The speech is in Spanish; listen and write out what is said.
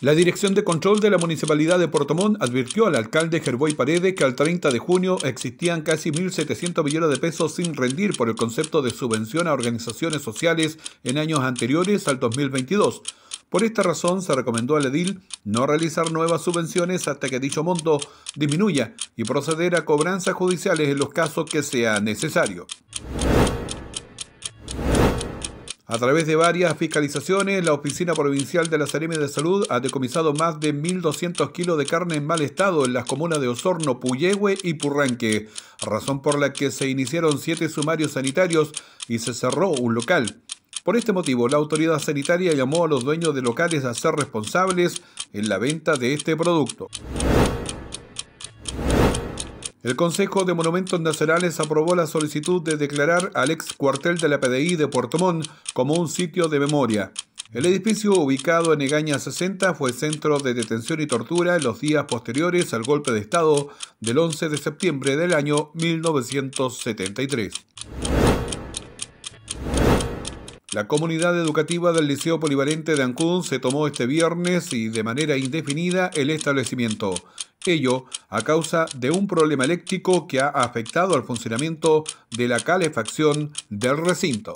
La Dirección de Control de la Municipalidad de Portomón advirtió al alcalde Gerboy Paredes que al 30 de junio existían casi 1.700 millones de pesos sin rendir por el concepto de subvención a organizaciones sociales en años anteriores al 2022. Por esta razón se recomendó al edil no realizar nuevas subvenciones hasta que dicho monto disminuya y proceder a cobranzas judiciales en los casos que sea necesario. A través de varias fiscalizaciones, la Oficina Provincial de la Seremi de Salud ha decomisado más de 1.200 kilos de carne en mal estado en las comunas de Osorno, Puyehue y Purranque, razón por la que se iniciaron siete sumarios sanitarios y se cerró un local. Por este motivo, la autoridad sanitaria llamó a los dueños de locales a ser responsables en la venta de este producto. El Consejo de Monumentos Nacionales aprobó la solicitud de declarar al ex cuartel de la PDI de Puerto Montt como un sitio de memoria. El edificio ubicado en Egaña 60 fue centro de detención y tortura en los días posteriores al golpe de Estado del 11 de septiembre del año 1973. La comunidad educativa del Liceo Polivalente de Ancún se tomó este viernes y de manera indefinida el establecimiento. Ello a causa de un problema eléctrico que ha afectado al funcionamiento de la calefacción del recinto.